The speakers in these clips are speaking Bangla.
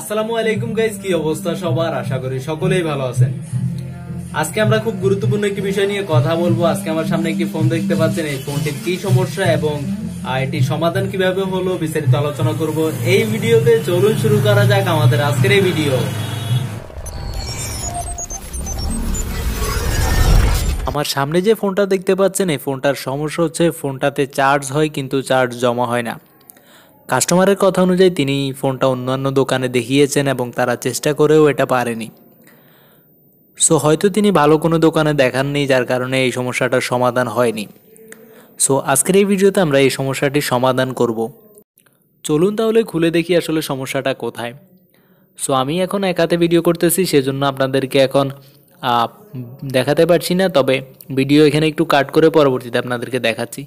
আসসালামু আলাইকুম গাইজ কি অবস্থা সবার আশা করি সকলেই ভালো আছেন আজকে আমরা খুব গুরুত্বপূর্ণ একটি বিষয় নিয়ে কথা বলবো আজকে আমার সামনে একটি ফোন দেখতে পাচ্ছেন এই ফোনটির কি সমস্যা এবং এটি সমাধান কিভাবে হলো বিস্তারিত আলোচনা করব এই ভিডিওতে চলুন শুরু করা যাক আমাদের আজকের এই ভিডিও আমার সামনে যে ফোনটা দেখতে পাচ্ছেন এই ফোনটার সমস্যা হচ্ছে ফোনটাতে চার্জ হয় কিন্তু চার্জ জমা হয় না কাস্টমারের কথা অনুযায়ী তিনি ফোনটা অন্যান্য দোকানে দেখিয়েছেন এবং তারা চেষ্টা করেও এটা পারেনি সো হয়তো তিনি ভালো কোনো দোকানে দেখাননি যার কারণে এই সমস্যাটার সমাধান হয়নি সো আজকের এই ভিডিওতে আমরা এই সমস্যাটির সমাধান করব চলুন তাহলে খুলে দেখি আসলে সমস্যাটা কোথায় সো আমি এখন একাতে ভিডিও করতেছি সেজন্য আপনাদেরকে এখন দেখাতে পারছি না তবে ভিডিও এখানে একটু কাট করে পরবর্তীতে আপনাদেরকে দেখাচ্ছি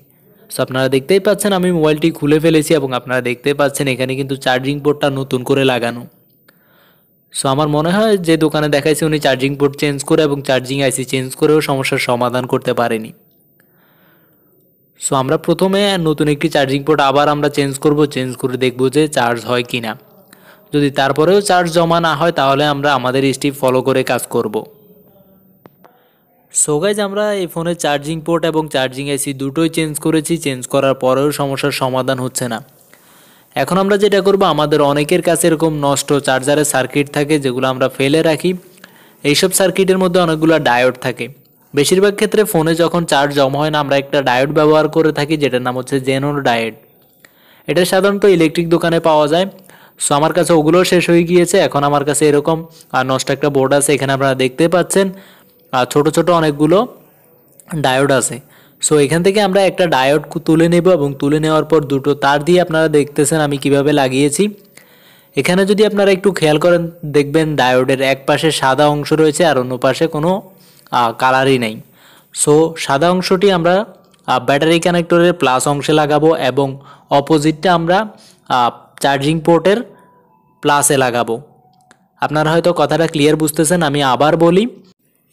সো আপনারা দেখতেই পাচ্ছেন আমি মোবাইলটি খুলে ফেলেছি এবং আপনারা দেখতে পাচ্ছেন এখানে কিন্তু চার্জিং পোর্টটা নতুন করে লাগানো সো আমার মনে হয় যে দোকানে দেখাইছে উনি চার্জিং পোর্ট চেঞ্জ করে এবং চার্জিং আইসি চেঞ্জ করেও সমস্যার সমাধান করতে পারেনি সো আমরা প্রথমে নতুন একটি চার্জিং পোর্ট আবার আমরা চেঞ্জ করব চেঞ্জ করে দেখব যে চার্জ হয় কি না যদি তারপরেও চার্জ জমা না হয় তাহলে আমরা আমাদের স্টিপ ফলো করে কাজ করবো সোগাইজ আমরা এই ফোনের চার্জিং পোর্ট এবং চার্জিং এসি দুটোই চেঞ্জ করেছি চেঞ্জ করার পরেও সমস্যার সমাধান হচ্ছে না এখন আমরা যেটা করব আমাদের অনেকের কাছে এরকম নষ্ট চার্জারের সার্কিট থাকে যেগুলো আমরা ফেলে রাখি এইসব সার্কিটের মধ্যে অনেকগুলো ডায়োড থাকে বেশিরভাগ ক্ষেত্রে ফোনে যখন চার্জ জমা হয় না আমরা একটা ডায়োড ব্যবহার করে থাকি যেটার নাম হচ্ছে জেনোর ডায়েট এটা সাধারণত ইলেকট্রিক দোকানে পাওয়া যায় সো আমার কাছে ওগুলো শেষ হয়ে গিয়েছে এখন আমার কাছে এরকম আর নষ্ট একটা বোর্ড আছে এখানে আপনারা দেখতে পাচ্ছেন ছোট ছোট অনেকগুলো ডায়োড আছে সো এখান থেকে আমরা একটা ডায়োড তুলে নেব এবং তুলে নেওয়ার পর দুটো তার দিয়ে আপনারা দেখতেছেন আমি কিভাবে লাগিয়েছি এখানে যদি আপনারা একটু খেয়াল করেন দেখবেন ডায়োডের এক পাশে সাদা অংশ রয়েছে আর অন্য পাশে কোনো কালারই নেই সো সাদা অংশটি আমরা ব্যাটারি কানেক্টরের প্লাস অংশে লাগাবো এবং অপোজিটটা আমরা চার্জিং পোর্টের প্লাসে লাগাবো আপনারা হয়তো কথাটা ক্লিয়ার বুঝতেছেন আমি আবার বলি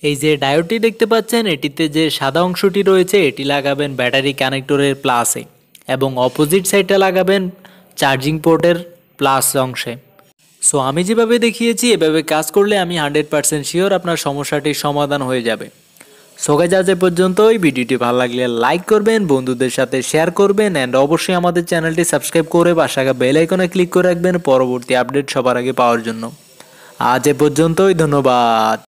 এই যে ডায়োডটি দেখতে পাচ্ছেন এটিতে যে সাদা অংশটি রয়েছে এটি লাগাবেন ব্যাটারি কানেক্টরের প্লাসে এবং অপোজিট সাইডটা লাগাবেন চার্জিং পোর্টের প্লাস অংশে সো আমি যেভাবে দেখিয়েছি এভাবে কাজ করলে আমি হান্ড্রেড পারসেন্ট শিওর আপনার সমস্যাটির সমাধান হয়ে যাবে সোগা যা যে পর্যন্ত ওই ভিডিওটি ভালো লাগলে লাইক করবেন বন্ধুদের সাথে শেয়ার করবেন অ্যান্ড অবশ্যই আমাদের চ্যানেলটি সাবস্ক্রাইব করে বাসাকা বেল আইকনে ক্লিক করে রাখবেন পরবর্তী আপডেট সবার আগে পাওয়ার জন্য আজ এ পর্যন্তই ধন্যবাদ